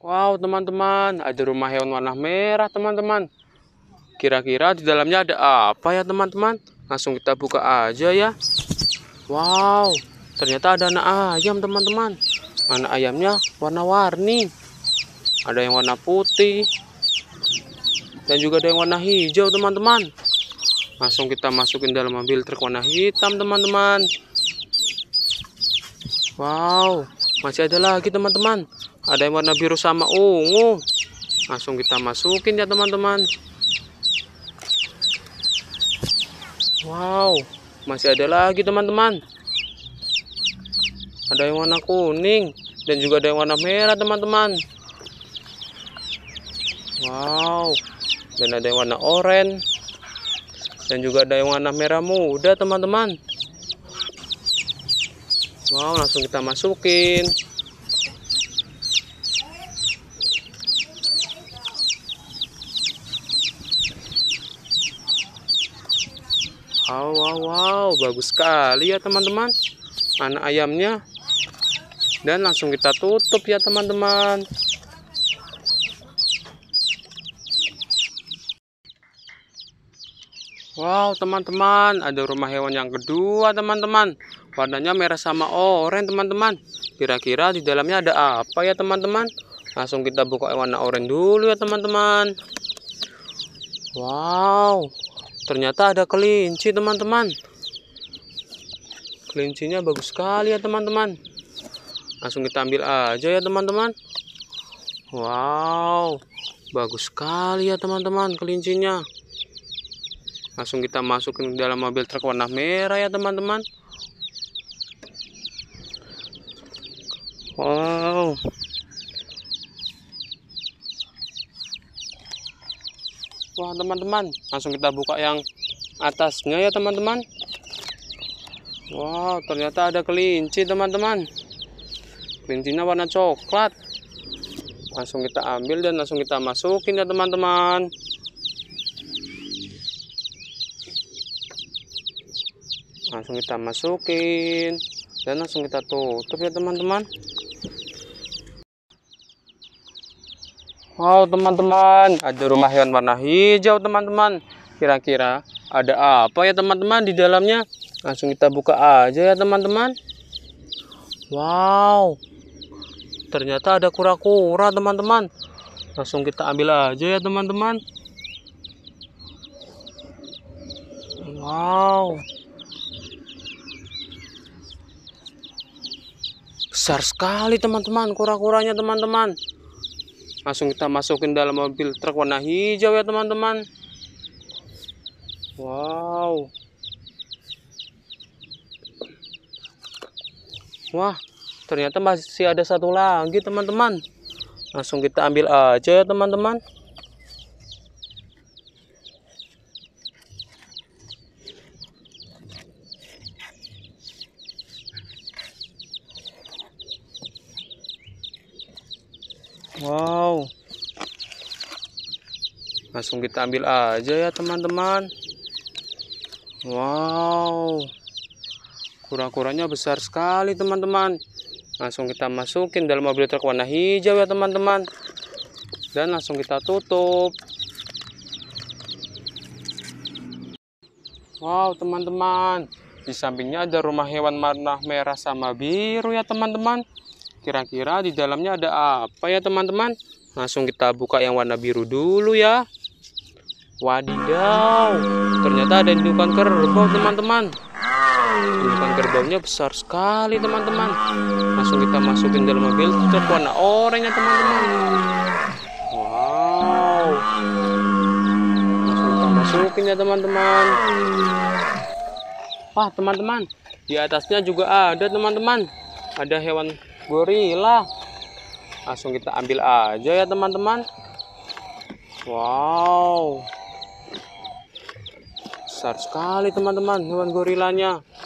Wow, teman-teman, ada rumah hewan warna merah, teman-teman. Kira-kira di dalamnya ada apa ya, teman-teman? Langsung kita buka aja ya. Wow, ternyata ada anak ayam, teman-teman. Anak ayamnya warna-warni. Ada yang warna putih. Dan juga ada yang warna hijau, teman-teman. Langsung kita masukin dalam mobil truk warna hitam, teman-teman. Wow, masih ada lagi teman-teman ada yang warna biru sama ungu langsung kita masukin ya teman-teman wow masih ada lagi teman-teman ada yang warna kuning dan juga ada yang warna merah teman-teman wow dan ada yang warna oranye dan juga ada yang warna merah muda teman-teman wow langsung kita masukin Wow, wow, wow, bagus sekali ya teman-teman. Anak ayamnya. Dan langsung kita tutup ya teman-teman. Wow, teman-teman, ada rumah hewan yang kedua, teman-teman. Warnanya merah sama oranye, teman-teman. Kira-kira di dalamnya ada apa ya, teman-teman? Langsung kita buka warna oranye dulu ya, teman-teman. Wow, ternyata ada kelinci teman-teman kelincinya bagus sekali ya teman-teman langsung kita ambil aja ya teman-teman wow bagus sekali ya teman-teman kelincinya langsung kita masukin ke dalam mobil truk warna merah ya teman-teman wow Wah teman-teman, langsung kita buka yang atasnya ya teman-teman. Wow, ternyata ada kelinci teman-teman. Kelincinya warna coklat. Langsung kita ambil dan langsung kita masukin ya teman-teman. Langsung kita masukin dan langsung kita tutup ya teman-teman. Wow teman-teman, ada rumah hewan warna hijau teman-teman. Kira-kira ada apa ya teman-teman di dalamnya? Langsung kita buka aja ya teman-teman. Wow, ternyata ada kura-kura teman-teman. Langsung kita ambil aja ya teman-teman. Wow. Besar sekali teman-teman kura-kuranya teman-teman langsung kita masukin dalam mobil truk warna hijau ya teman-teman wow wah ternyata masih ada satu lagi teman-teman langsung kita ambil aja ya teman-teman Wow. Langsung kita ambil aja ya teman-teman. Wow. Kura-kuranya besar sekali teman-teman. Langsung kita masukin dalam mobil truk warna hijau ya teman-teman. Dan langsung kita tutup. Wow teman-teman. Di sampingnya ada rumah hewan warna merah sama biru ya teman-teman. Kira-kira di dalamnya ada apa ya teman-teman? Langsung kita buka yang warna biru dulu ya. Wadidaw, ternyata ada indukan kerbau teman-teman. Indukan kerbaunya besar sekali teman-teman. Langsung kita masukin dalam mobil untuk warna oranye teman-teman. Wow, langsung kita masukin ya teman-teman. Wah teman-teman, di atasnya juga ada teman-teman. Ada hewan gorila langsung kita ambil aja ya teman-teman wow besar sekali teman-teman hewan gorilanya